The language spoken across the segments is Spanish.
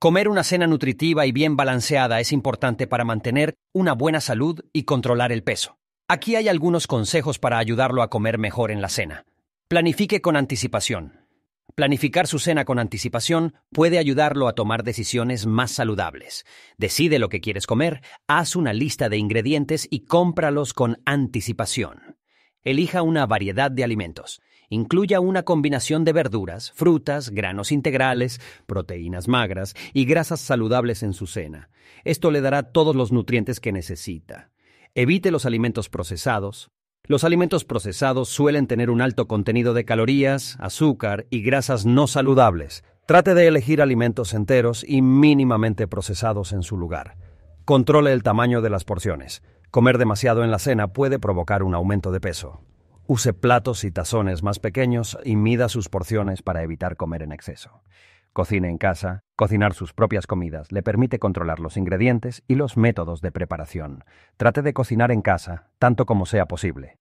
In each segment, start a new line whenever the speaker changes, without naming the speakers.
Comer una cena nutritiva y bien balanceada es importante para mantener una buena salud y controlar el peso. Aquí hay algunos consejos para ayudarlo a comer mejor en la cena. Planifique con anticipación. Planificar su cena con anticipación puede ayudarlo a tomar decisiones más saludables. Decide lo que quieres comer, haz una lista de ingredientes y cómpralos con anticipación elija una variedad de alimentos. Incluya una combinación de verduras, frutas, granos integrales, proteínas magras y grasas saludables en su cena. Esto le dará todos los nutrientes que necesita. Evite los alimentos procesados. Los alimentos procesados suelen tener un alto contenido de calorías, azúcar y grasas no saludables. Trate de elegir alimentos enteros y mínimamente procesados en su lugar. Controle el tamaño de las porciones. Comer demasiado en la cena puede provocar un aumento de peso. Use platos y tazones más pequeños y mida sus porciones para evitar comer en exceso. Cocine en casa, cocinar sus propias comidas le permite controlar los ingredientes y los métodos de preparación. Trate de cocinar en casa, tanto como sea posible.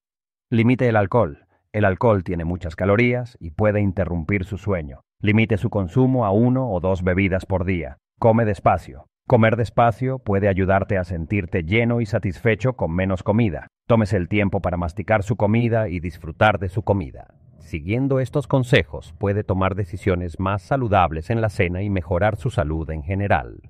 Limite el alcohol. El alcohol tiene muchas calorías y puede interrumpir su sueño. Limite su consumo a uno o dos bebidas por día. Come despacio. Comer despacio puede ayudarte a sentirte lleno y satisfecho con menos comida. Tómese el tiempo para masticar su comida y disfrutar de su comida. Siguiendo estos consejos puede tomar decisiones más saludables en la cena y mejorar su salud en general.